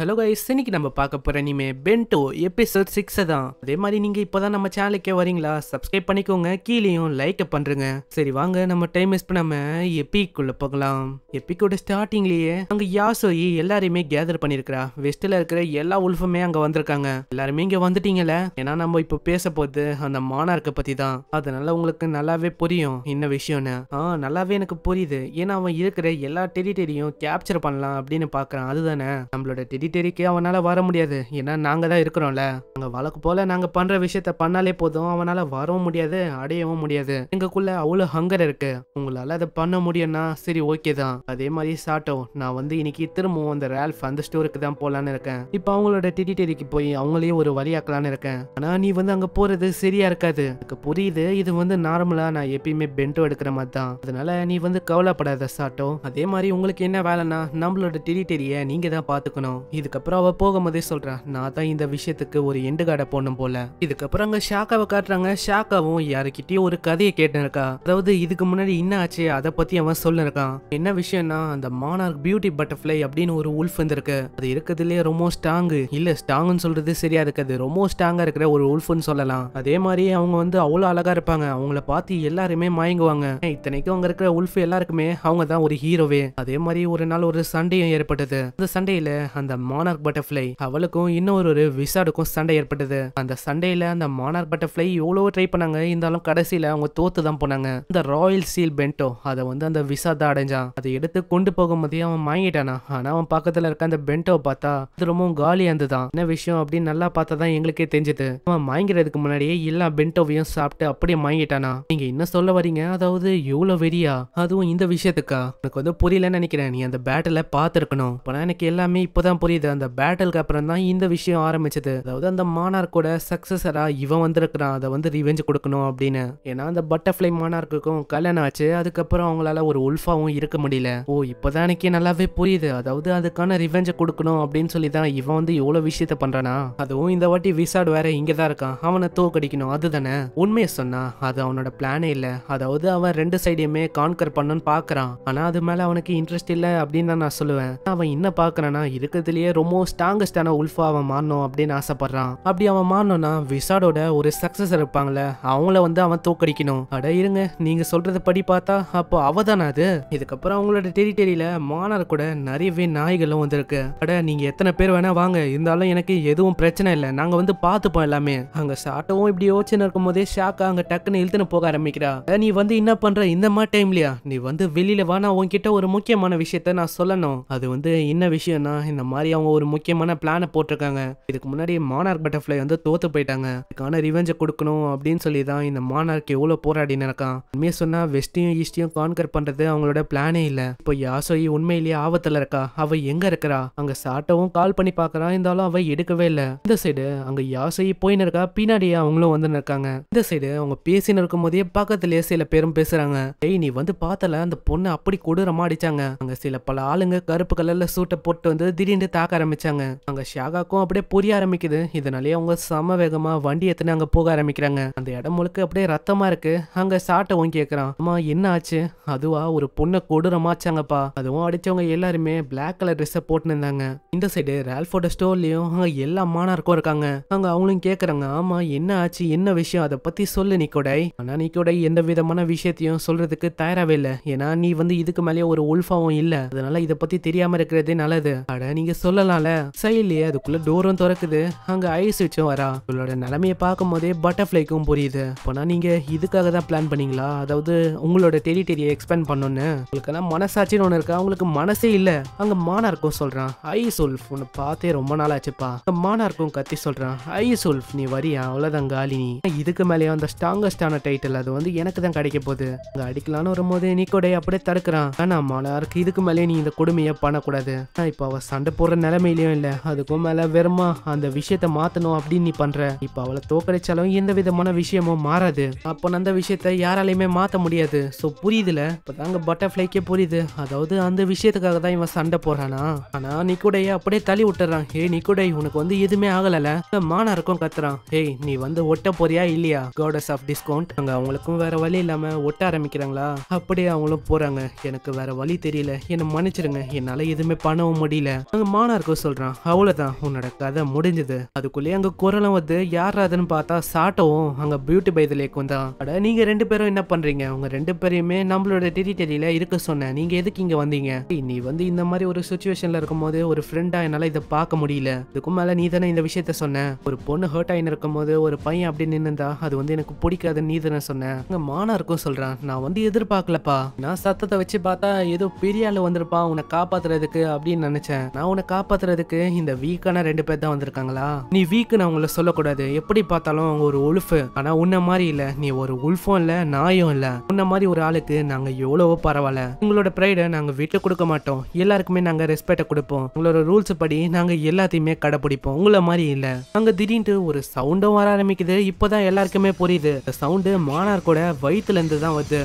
hello guys இன்னைக்கு நம்ம பார்க்க போகிற இனிமே பென்டோ எபிசோட் சிக்ஸை தான் அதே மாதிரி நீங்கள் இப்போ தான் நம்ம சேனலுக்கே வரீங்களா சப்ஸ்கிரைப் பண்ணிக்கோங்க கீழேயும் லைக் பண்ணுறங்க சரி வாங்க நம்ம டைம் வேஸ்ட் பண்ணாமல் எப்பிக்குள்ளே போகலாம் எப்பிக்கோட ஸ்டார்டிங்லேயே அங்கே யாசோயி எல்லாரையுமே கேதர் பண்ணியிருக்கிறா வெஸ்ட்டில் இருக்கிற எல்லா உல்ஃபுமே அங்கே வந்திருக்காங்க எல்லாருமே இங்கே வந்துட்டீங்கல்ல ஏன்னா நம்ம இப்போ பேச போகுது அந்த மானார்க்கை பற்றி தான் அதனால உங்களுக்கு நல்லாவே புரியும் என்ன விஷயம்னு ஆ நல்லாவே எனக்கு புரியுது ஏன்னா அவன் இருக்கிற எல்லா டெரிட்டரியும் கேப்சர் பண்ணலாம் அப்படின்னு பார்க்குறான் அதுதானே நம்மளோட டெரிட்டரி டெரிக்கு அவனால் வர முடியாது ஏன்னா நாங்கள் தான் இருக்கிறோம்ல அங்க வழக்கு போல் நாங்கள் பண்ணுற விஷயத்த பண்ணாலே போதும் அவனால் வரவும் முடியாது அடையவும் முடியாது எங்களுக்குள்ள அவ்வளோ ஹங்கர் இருக்கு உங்களால் அதை பண்ண முடியும்னா சரி ஓகே தான் அதே மாதிரி சாட்டோ நான் வந்து இன்னைக்கு திரும்பவும் அந்த ரேல்ஃப் அந்த ஸ்டோருக்கு தான் போகலான்னு இருக்கேன் இப்போ அவங்களோட டிடி டெரிக்கு போய் அவங்களே ஒரு வழியாக்கலான்னு இருக்கேன் ஆனால் நீ வந்து அங்கே போகிறது சரியா இருக்காது எனக்கு புரியுது இது வந்து நார்மலாக நான் எப்பயுமே பெண்டோ எடுக்கிற மாதிரி தான் அதனால நீ வந்து கவலைப்படாத சாட்டோ அதே மாதிரி உங்களுக்கு என்ன வேலைன்னா நம்மளோட டெரிட்டரியை நீங்கள் தான் பார்த்துக்கணும் இதுக்கப்புறம் அவள் போகும்போதே சொல்கிறான் நான் தான் இந்த விஷயத்துக்கு ஒரு எண்டு காடை போடணும் போல இதுக்கப்புறம் அங்கே ஷாக்காவை காட்டுறாங்க ஷாக்காவும் யாருக்கிட்டேயும் ஒரு கதையை கேட்டிருக்கா அதாவது இதுக்கு முன்னாடி என்ன ஆச்சு அதை பற்றி அவன் சொல்லிருக்கான் என்ன விஷயம்னா அந்த மானார்க் பியூட்டி பட்டர்ஃப்ளை அப்படின்னு ஒரு உல்ஃப் வந்துருக்கு அது இருக்கிறதுலே ரொம்ப ஸ்ட்ராங்கு இல்லை ஸ்ட்ராங்குன்னு சொல்கிறது சரியா இருக்காது ரொம்ப ஸ்ட்ராங்காக இருக்கிற ஒரு உல்ஃப்னு சொல்லலாம் அதே மாதிரி அவங்க வந்து அவ்வளோ அழகாக இருப்பாங்க அவங்கள பார்த்து எல்லாருமே மயங்குவாங்க இத்தனைக்கும் அங்கே இருக்கிற உல்ஃப் எல்லாருக்குமே அவங்க தான் ஒரு ஹீரோவே அதே மாதிரி ஒரு நாள் ஒரு சண்டையும் ஏற்பட்டது அந்த சண்டையில் அந்த மானார்க் பட்டர்ஃப்ளை அவளுக்கும் இன்னொரு விசாடுக்கும் சண்டை ஏற்பட்டது அந்த சண்டையில அந்த மானார்க் பட்டர்ஃப்ளை எவ்வளவு ட்ரை பண்ணாங்க இருந்தாலும் கடைசியில அவங்க தோத்து தான் போனாங்க இந்த ராயல் சீல் பென்டோ அதை வந்து அந்த விசா தான் அடைஞ்சான் அதை எடுத்து கொண்டு போகும் போதே அவன் வாங்கிட்டானா ஆனா அவன் பக்கத்துல இருக்க அந்த பென்டோ பார்த்தா அது ரொம்பவும் காலி தான் என்ன விஷயம் அப்படின்னு நல்லா பார்த்தாதான் எங்களுக்கே தெரிஞ்சது அவன் வாங்கிறதுக்கு முன்னாடியே எல்லா பென்டோவையும் சாப்பிட்டு அப்படியே வாங்கிட்டானா நீங்க என்ன சொல்ல வரீங்க அதாவது எவ்வளவு வெறியா அதுவும் இந்த விஷயத்துக்கா எனக்கு வந்து புரியலன்னு நினைக்கிறேன் நீ அந்த பேட்டில பார்த்துருக்கணும் எனக்கு எல்லாமே இப்போதான் புரியுது அந்த பேட்டலுக்கு அப்புறம் தான் இந்த விஷயம் ஆரம்பிச்சது அதாவது அந்த மானார் கூட சக்சஸரா இவன் வந்திருக்கிறான் அதை வந்து ரிவெஞ்ச் கொடுக்கணும் அப்படின்னு ஏன்னா அந்த பட்டர்ஃப்ளை மானார்க்கு கல்யாணம் ஆச்சு அதுக்கப்புறம் அவங்களால ஒரு உல்ஃபாவும் இருக்க முடியல ஓ இப்போதான் நல்லாவே புரியுது அதாவது அதுக்கான ரிவெஞ்சை கொடுக்கணும் அப்படின்னு சொல்லி தான் இவன் வந்து இவ்வளவு விஷயத்த பண்றானா அதுவும் இந்த வாட்டி விசாட் வேற இங்க தான் இருக்கான் அவனை தோக்கடிக்கணும் அதுதானே உண்மையை சொன்னா அது அவனோட பிளானே இல்ல அதாவது அவன் ரெண்டு சைடையுமே கான்கர் பண்ணுன்னு பாக்குறான் ஆனா அது மேல அவனுக்கு இன்ட்ரெஸ்ட் இல்ல அப்படின்னு தான் நான் சொல்லுவேன் அவன் என்ன பாக்குறானா இருக்கிறதுல கேம்ஸ்லேயே ரொம்ப ஸ்ட்ராங்கஸ்டான உல்ஃபா அவன் மாறணும் அப்படின்னு ஆசைப்படுறான் அப்படி அவன் மாறணும்னா விசாடோட ஒரு சக்சஸ் இருப்பாங்களே அவங்கள வந்து அவன் தோக்கடிக்கணும் அட இருங்க நீங்க சொல்றத படி பார்த்தா அப்போ அவ தானே அது இதுக்கப்புறம் அவங்களோட டெரிட்டரியில மாணவர் கூட நிறையவே நாய்களும் வந்திருக்கு அட நீங்க எத்தனை பேர் வேணா வாங்க இருந்தாலும் எனக்கு எதுவும் பிரச்சனை இல்லை நாங்க வந்து பார்த்துப்போம் எல்லாமே அங்க சாட்டவும் இப்படி யோசனை இருக்கும் போதே ஷாக்கா அங்க டக்குன்னு இழுத்துனு போக ஆரம்பிக்கிறா நீ வந்து என்ன பண்ற இந்த மாதிரி டைம்லயா நீ வந்து வெளியில வா நான் உன்கிட்ட ஒரு முக்கியமான விஷயத்த நான் சொல்லணும் அது வந்து என்ன விஷயம்னா இந்த மாதிரி மாதிரி அவங்க ஒரு முக்கியமான பிளானை போட்டிருக்காங்க இதுக்கு முன்னாடி மானார்க் பட்டர்ஃப்ளை வந்து தோத்து போயிட்டாங்க இதுக்கான ரிவெஞ்சை கொடுக்கணும் அப்படின்னு சொல்லி தான் இந்த மானார்க் எவ்வளோ போராடி நடக்கான் உண்மையை சொன்னால் வெஸ்டையும் ஈஸ்டையும் கான்கர் பண்ணுறது அவங்களோட பிளானே இல்லை இப்போ யாசோயி உண்மையிலேயே ஆபத்தில் இருக்கா அவள் எங்கே இருக்கிறா அங்கே சாட்டவும் கால் பண்ணி பார்க்குறா இருந்தாலும் அவள் எடுக்கவே இல்லை இந்த சைடு அங்கே யாசோயி போயின்னு இருக்கா பின்னாடியே அவங்களும் வந்து இருக்காங்க இந்த சைடு அவங்க பேசின்னு இருக்கும் போதே பக்கத்துலேயே சில பேரும் பேசுகிறாங்க டெய் நீ வந்து பார்த்தல அந்த பொண்ணை அப்படி கொடூரமாக அடிச்சாங்க அங்கே சில பல ஆளுங்க கருப்பு கலரில் சூட்டை போட்டு வந்து திடீர்னு தாக்க ஆரம்பிச்சாங்க அங்க ஷியாகாக்கும் அப்படியே புரிய ஆரம்பிக்குது இதனாலேயே அவங்க சம வேகமா வண்டி எத்தனை அங்க போக ஆரம்பிக்கிறாங்க அந்த இடம் முழுக்க அப்படியே ரத்தமா இருக்கு அங்க ஓங்கி கேக்குறான் அம்மா என்ன ஆச்சு அதுவா ஒரு பொண்ணை கொடூரமாச்சாங்கப்பா அதுவும் அடிச்சவங்க எல்லாருமே பிளாக் கலர் ட்ரெஸ் போட்டுன்னு இருந்தாங்க இந்த சைடு ரேல்ஃபோட ஸ்டோர்லயும் அங்க எல்லா மாணாருக்கும் இருக்காங்க அங்க அவங்களும் கேக்குறாங்க ஆமா என்ன ஆச்சு என்ன விஷயம் அதை பத்தி சொல்லு நீ கொடை ஆனா நீ கொடை எந்த விதமான விஷயத்தையும் சொல்றதுக்கு தயாராகவே இல்லை ஏன்னா நீ வந்து இதுக்கு மேலேயே ஒரு உல்ஃபாவும் இல்ல அதனால இதை பத்தி தெரியாம இருக்கிறதே நல்லது அட நீங்க சொல்லலாம்ல சைட்லயே அதுக்குள்ள டோரும் திறக்குது அங்க ஐஸ் வச்சும் வரா இவளோட நிலைமையை பார்க்கும் போதே பட்டர்ஃப்ளைக்கும் புரியுது போனா நீங்க இதுக்காக தான் பிளான் பண்ணீங்களா அதாவது உங்களோட டெரிட்டரியை எக்ஸ்பேண்ட் பண்ணணும்னு எல்லாம் மனசாட்சின்னு ஒண்ணு இருக்கா உங்களுக்கு மனசே இல்ல அங்க மானார்க்கும் சொல்றான் ஐ சொல்ஃப் உன்னை பார்த்தே ரொம்ப நாள் ஆச்சுப்பா மானார்க்கும் கத்தி சொல்றான் ஐ சொல்ஃப் நீ வரியா அவ்வளவுதான் காலினி இதுக்கு மேலேயே அந்த ஸ்ட்ராங்கஸ்டான டைட்டில் அது வந்து எனக்கு தான் கிடைக்க போகுது அங்க அடிக்கலான்னு வரும்போது கூட அப்படியே தடுக்கிறான் ஆனா மானார்க்கு இதுக்கு மேலேயே நீ இந்த கொடுமையை பண்ணக்கூடாது இப்ப அவ சண்டை போடுற நிலைமையிலையும் இல்லை அதுக்கும் மேலே வெறுமா அந்த விஷயத்த மாற்றணும் அப்படின்னு நீ பண்ணுற இப்போ அவளை தோக்கடிச்சாலும் எந்த விதமான விஷயமும் மாறாது அப்போ அந்த விஷயத்த யாராலையுமே மாற்ற முடியாது ஸோ புரியுதுல இப்போ தாங்க பட்டர்ஃப்ளைக்கே புரியுது அதாவது அந்த விஷயத்துக்காக தான் இவன் சண்டை போகிறானா ஆனால் நிக்குடைய அப்படியே தள்ளி விட்டுறான் நீ நிக்குடை உனக்கு வந்து எதுவுமே ஆகலைல மானா இருக்கும் கத்துறான் ஏய் நீ வந்து ஒட்ட போறியா இல்லையா காடஸ் ஆஃப் டிஸ்கவுண்ட் அங்கே அவங்களுக்கும் வேற வழி இல்லாமல் ஒட்ட ஆரம்பிக்கிறாங்களா அப்படியே அவங்களும் போகிறாங்க எனக்கு வேற வழி தெரியல என்னை மன்னிச்சிருங்க என்னால் எதுவுமே பண்ணவும் முடியல அங்கே மான ஆனா இருக்க சொல்றான் அவ்வளவுதான் உன்னோட கதை முடிஞ்சது அதுக்குள்ளேயே அங்க குரலும் வந்து யார் அதுன்னு பார்த்தா சாட்டவும் அங்க பியூட்டி பை லேக் வந்தான் அட நீங்க ரெண்டு பேரும் என்ன பண்றீங்க உங்க ரெண்டு பேரையுமே நம்மளோட டெரிட்டரியில இருக்க சொன்னேன் நீங்க எதுக்கு இங்க வந்தீங்க நீ வந்து இந்த மாதிரி ஒரு சுச்சுவேஷன்ல இருக்கும்போது ஒரு ஃப்ரெண்டா என்னால இதை பார்க்க முடியல இதுக்கும் மேல நீ தானே இந்த விஷயத்த சொன்ன ஒரு பொண்ணு ஹர்ட் ஆயின் இருக்கும்போது ஒரு பையன் அப்படி நின்னுதா அது வந்து எனக்கு பிடிக்காது நீ தானே சொன்ன அங்க மானா இருக்கும் சொல்றான் நான் வந்து எதிர்பார்க்கலப்பா நான் சத்தத்தை வச்சு பார்த்தா ஏதோ பெரிய ஆளு வந்திருப்பான் உன்னை காப்பாத்துறதுக்கு அப்படின்னு நினைச்சேன் நான் உனக்கு காப்பாத்துறதுக்கு இந்த வீக்கான ரெண்டு பேர் தான் வந்திருக்காங்களா நீ வீக்குன்னு அவங்கள சொல்லக்கூடாது எப்படி பார்த்தாலும் அவங்க ஒரு உல்ஃபு ஆனா உன்ன மாதிரி இல்ல நீ ஒரு உல்ஃபும் இல்ல நாயும் இல்ல உன்ன மாதிரி ஒரு ஆளுக்கு நாங்க எவ்வளவோ பரவாயில்ல உங்களோட ப்ரைடை நாங்க விட்டு கொடுக்க மாட்டோம் எல்லாருக்குமே நாங்க ரெஸ்பெக்ட கொடுப்போம் உங்களோட ரூல்ஸ் படி நாங்க எல்லாத்தையுமே கடைபிடிப்போம் உங்களை மாதிரி இல்ல அங்க திடீர்னு ஒரு சவுண்டும் வர ஆரம்பிக்குது இப்பதான் எல்லாருக்குமே புரியுது சவுண்டு மானார்கோட வயிற்றுல இருந்து தான் வருது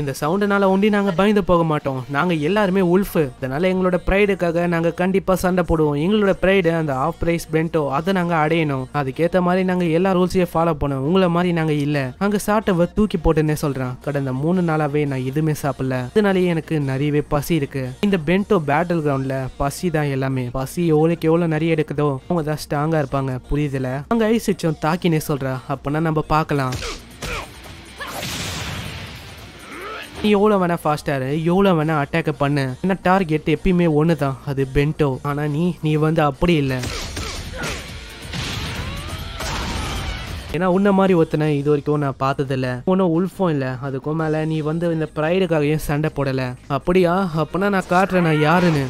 இந்த சவுண்டனால ஒண்டி நாங்கள் பயந்து போக மாட்டோம் நாங்கள் எல்லாருமே உல்ஃபு அதனால் எங்களோட ப்ரைடுக்காக நாங்கள் கண்டிப்பாக சண்டை போடுவோம் எங்களோட ப்ரைடு அந்த ஆஃப் பிரைஸ் பென்ட்டோ அதை நாங்கள் அடையணும் அதுக்கேற்ற மாதிரி நாங்கள் எல்லா ரூல்ஸையும் ஃபாலோ பண்ணோம் உங்களை மாதிரி நாங்கள் இல்லை அங்கே சாட்டை தூக்கி போட்டுன்னே சொல்றேன் கடந்த மூணு நாளாகவே நான் எதுவுமே சாப்பிடல அதனாலேயே எனக்கு நிறையவே பசி இருக்கு இந்த பென்டோ பேட்டில் கிரவுண்ட்ல பசி தான் எல்லாமே பசி எவ்வளோக்கு எவ்வளோ நிறைய எடுக்குதோ அவங்க தான் ஸ்ட்ராங்காக இருப்பாங்க புரியுதுல அங்கே ஐஸ் வச்சோம் தாக்கினே சொல்கிறா அப்பனா நம்ம பார்க்கலாம் நீ எவ்வளோ வேணா ஃபாஸ்ட்டாக எவ்வளோ வேணால் அட்டாக் பண்ண ஏன்னா டார்கெட் எப்பயுமே ஒன்று தான் அது பென்டோ ஆனால் நீ நீ வந்து அப்படி இல்லை ஏன்னா உன்ன மாதிரி ஒருத்தனை இது வரைக்கும் நான் பார்த்ததில்ல ஒன்றும் உல்ஃபும் இல்லை அதுக்கும் மேலே நீ வந்து இந்த ப்ரைடுக்காக சண்டை போடலை அப்படியா அப்போனா நான் காட்டுறேன் நான் யாருன்னு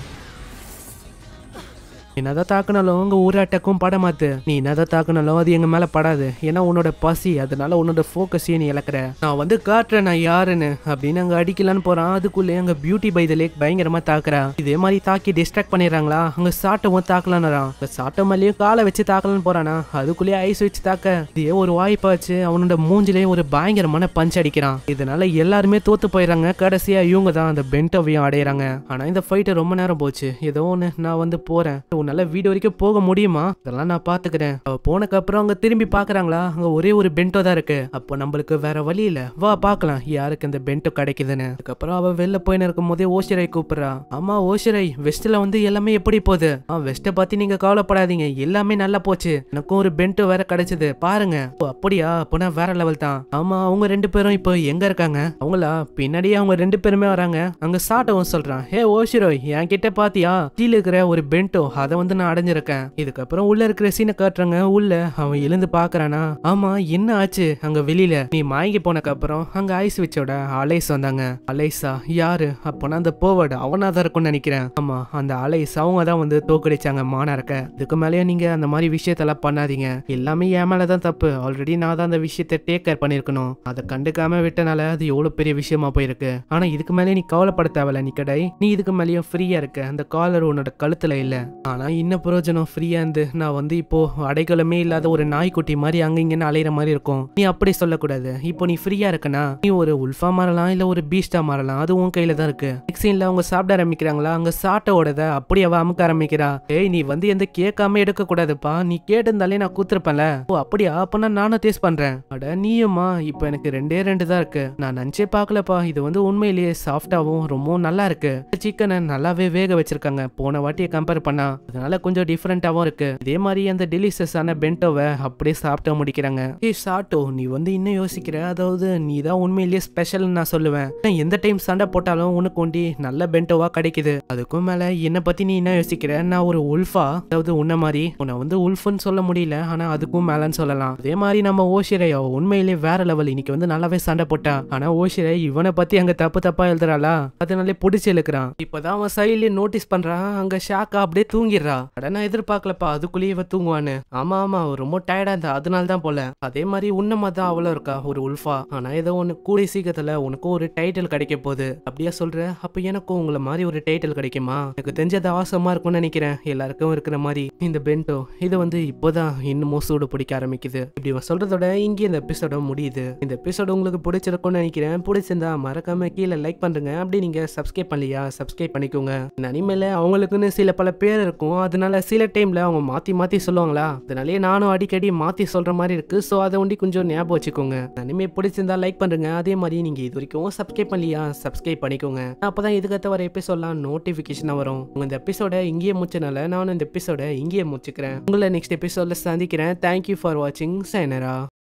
என்னதான் தாக்குனாலும் உங்க ஊராட்டக்கும் படமாத்து நீ என்னதான் தாக்குனாலும் அது எங்க மேல படாது ஏன்னா உன்னோட பசி அதனால உன்னோட போக்கஸையும் நீ இழக்கிற நான் வந்து காட்டுறேன் நான் யாருன்னு அப்படின்னு அங்க அடிக்கலான்னு போறான் அதுக்குள்ளே அங்க பியூட்டி பை த லேக் பயங்கரமா தாக்குறா இதே மாதிரி தாக்கி டிஸ்ட்ராக்ட் பண்ணிடுறாங்களா அங்க சாட்டவும் தாக்கலான்னுறான் சாட்டம் மேலேயும் காலை வச்சு தாக்கலான்னு போறானா அதுக்குள்ளேயே ஐஸ் வச்சு தாக்க இதே ஒரு வாய்ப்பாச்சு அவனோட மூஞ்சிலே ஒரு பயங்கரமான பஞ்ச் அடிக்கிறான் இதனால எல்லாருமே தோத்து போயிடுறாங்க கடைசியா இவங்க தான் அந்த பென்டோவையும் அடையிறாங்க ஆனா இந்த ஃபைட்டை ரொம்ப நேரம் போச்சு ஏதோ ஒன்று நான் வந்து போறேன் உன்னால வீடு வரைக்கும் போக முடியுமா இதெல்லாம் நான் பாத்துக்கிறேன் அவ போனக்கு அப்புறம் அவங்க திரும்பி பாக்குறாங்களா அங்க ஒரே ஒரு பெண்டோ தான் இருக்கு அப்போ நம்மளுக்கு வேற வழி இல்ல வா பாக்கலாம் யாருக்கு இந்த பெண்டோ கிடைக்குதுன்னு அதுக்கப்புறம் அவ வெளில போய் இருக்கும் போதே ஓசிரை கூப்பிடுறா ஆமா ஓசிரை வெஸ்ட்ல வந்து எல்லாமே எப்படி போகுது வெஸ்ட பத்தி நீங்க கவலைப்படாதீங்க எல்லாமே நல்லா போச்சு எனக்கும் ஒரு பெண்டோ வேற கிடைச்சது பாருங்க அப்படியா அப்போனா வேற லெவல் தான் ஆமா அவங்க ரெண்டு பேரும் இப்போ எங்க இருக்காங்க அவங்களா பின்னாடியே அவங்க ரெண்டு பேருமே வராங்க அங்க சாட்டவும் சொல்றான் ஹே ஓசிரோய் என் கிட்ட பாத்தியா கீழே இருக்கிற ஒரு பெண்டோ அதை வந்து நான் அடைஞ்சிருக்கேன் இதுக்கப்புறம் உள்ள இருக்கிற சீனை காட்டுறாங்க உள்ள அவன் எழுந்து பாக்குறானா ஆமா என்ன ஆச்சு அங்க வெளியில நீ மாயி போனக்கு அப்புறம் அங்க ஐஸ் வச்சோட அலைஸ் வந்தாங்க அலைஸா யாரு அப்பனா அந்த போவர்டு அவனா தான் இருக்கும்னு நினைக்கிறேன் ஆமா அந்த அலைஸ் அவங்க தான் வந்து தோக்கடிச்சாங்க மானாருக்க இதுக்கு மேலேயே நீங்க அந்த மாதிரி விஷயத்தெல்லாம் பண்ணாதீங்க எல்லாமே என் மேலதான் தப்பு ஆல்ரெடி நான் தான் அந்த விஷயத்த டேக் கேர் பண்ணிருக்கணும் அதை கண்டுக்காம விட்டனால அது எவ்வளவு பெரிய விஷயமா போயிருக்கு ஆனா இதுக்கு மேலேயே நீ கவலைப்பட தேவையில்ல கடை நீ இதுக்கு மேலேயும் ஃப்ரீயா இருக்க அந்த காலர் உன்னோட கழுத்துல இல்ல ஆனால் இன்னும் பிரயோஜனம் ஃப்ரீயாக இருந்து நான் வந்து இப்போது அடைக்கலமே இல்லாத ஒரு நாய்க்குட்டி மாதிரி அங்கே இங்கேன்னு அலையிற மாதிரி இருக்கும் நீ அப்படி சொல்லக்கூடாது இப்போ நீ ஃப்ரீயாக இருக்கனா நீ ஒரு உல்ஃபா மாறலாம் இல்லை ஒரு பீஸ்டாக மாறலாம் அது உன் கையில் தான் இருக்குது நெக்ஸ்ட் சீனில் அவங்க சாப்பிட ஆரம்பிக்கிறாங்களா அங்கே சாட்டை ஓடத அப்படி அவள் அமுக்க ஆரம்பிக்கிறா ஏய் நீ வந்து எந்த கேட்காம எடுக்கக்கூடாதுப்பா நீ கேட்டிருந்தாலே நான் கூத்துருப்பேன்ல ஓ அப்படியா அப்போனா நானும் டேஸ்ட் பண்ணுறேன் அட நீயும்மா இப்போ எனக்கு ரெண்டே ரெண்டு தான் இருக்கு நான் நினச்சே பார்க்கலப்பா இது வந்து உண்மையிலேயே சாஃப்டாகவும் ரொம்பவும் நல்லா இருக்கு சிக்கனை நல்லாவே வேக வச்சிருக்காங்க போன வாட்டியை கம்பேர் பண்ணா அதனால கொஞ்சம் டிஃப்ரெண்ட்டாகவும் இருக்கு இதே மாதிரி அந்த டெலிஷியஸான பென்டோவை அப்படியே சாப்பிட்டு முடிக்கிறாங்க ஏ சாட்டோ நீ வந்து இன்னும் யோசிக்கிற அதாவது நீ தான் உண்மையிலேயே ஸ்பெஷல்னு நான் சொல்லுவேன் எந்த டைம் சண்டை போட்டாலும் உனக்கு ஒண்டி நல்ல பென்டோவா கிடைக்குது அதுக்கும் மேல என்னை பத்தி நீ என்ன யோசிக்கிற நான் ஒரு உல்ஃபா அதாவது உன்ன மாதிரி உன்னை வந்து உல்ஃபுன்னு சொல்ல முடியல ஆனா அதுக்கும் மேலன்னு சொல்லலாம் அதே மாதிரி நம்ம ஓஷிரையோ உண்மையிலேயே வேற லெவல் இன்னைக்கு வந்து நல்லாவே சண்டை போட்டா ஆனா ஓஷிரை இவனை பத்தி அங்க தப்பு தப்பா எழுதுறாளா அதனாலே பிடிச்சி இழுக்கிறான் இப்பதான் அவன் சைட்லயே நோட்டீஸ் பண்றான் அங்க ஷாக்கா அப்படியே தூங்கி தூங்கிடுறா அட நான் எதிர்பார்க்கலப்பா அதுக்குள்ளேயே இவ தூங்குவான்னு ஆமா ஆமா ரொம்ப டயர்டா இருந்தா அதனால தான் போல அதே மாதிரி உன்னமா தான் அவளும் இருக்கா ஒரு உல்ஃபா ஆனா ஏதோ ஒன்று கூடிய சீக்கிரத்துல உனக்கும் ஒரு டைட்டில் கிடைக்க போகுது அப்படியா சொல்ற அப்ப எனக்கும் உங்களை மாதிரி ஒரு டைட்டில் கிடைக்குமா எனக்கு தெரிஞ்சது அவசரமா இருக்கும்னு நினைக்கிறேன் எல்லாருக்கும் இருக்கிற மாதிரி இந்த பெண்டோ இது வந்து இப்போதான் இன்னமும் சூடு பிடிக்க ஆரம்பிக்குது இப்படி சொல்றதோட இங்கே இந்த எபிசோட முடியுது இந்த எபிசோடு உங்களுக்கு பிடிச்சிருக்கும்னு நினைக்கிறேன் பிடிச்சிருந்தா மறக்காம கீழே லைக் பண்ணுங்க அப்படி நீங்க சப்ஸ்கிரைப் பண்ணலையா சப்ஸ்கிரைப் பண்ணிக்கோங்க அனிமையில அவங்களுக்குன்னு சில பல பேர் இருக்கும் இருக்கும் அதனால சில டைமில் அவங்க மாற்றி மாற்றி சொல்லுவாங்களா அதனாலேயே நானும் அடிக்கடி மாற்றி சொல்கிற மாதிரி இருக்குது ஸோ அதை ஒண்டி கொஞ்சம் ஞாபகம் வச்சுக்கோங்க தனிமே பிடிச்சிருந்தா லைக் பண்ணுங்க அதே மாதிரி நீங்கள் இது வரைக்கும் சப்ஸ்கிரைப் பண்ணியா சப்ஸ்கிரைப் பண்ணிக்கோங்க அப்போ தான் இதுக்கத்த வர எபிசோட்லாம் நோட்டிஃபிகேஷனாக வரும் உங்கள் இந்த எபிசோட இங்கேயே முடிச்சனால நானும் இந்த எபிசோட இங்கேயே முடிச்சுக்கிறேன் உங்களை நெக்ஸ்ட் எபிசோட்ல சந்திக்கிறேன் தேங்க்யூ ஃபார் வாட்சிங் சைனரா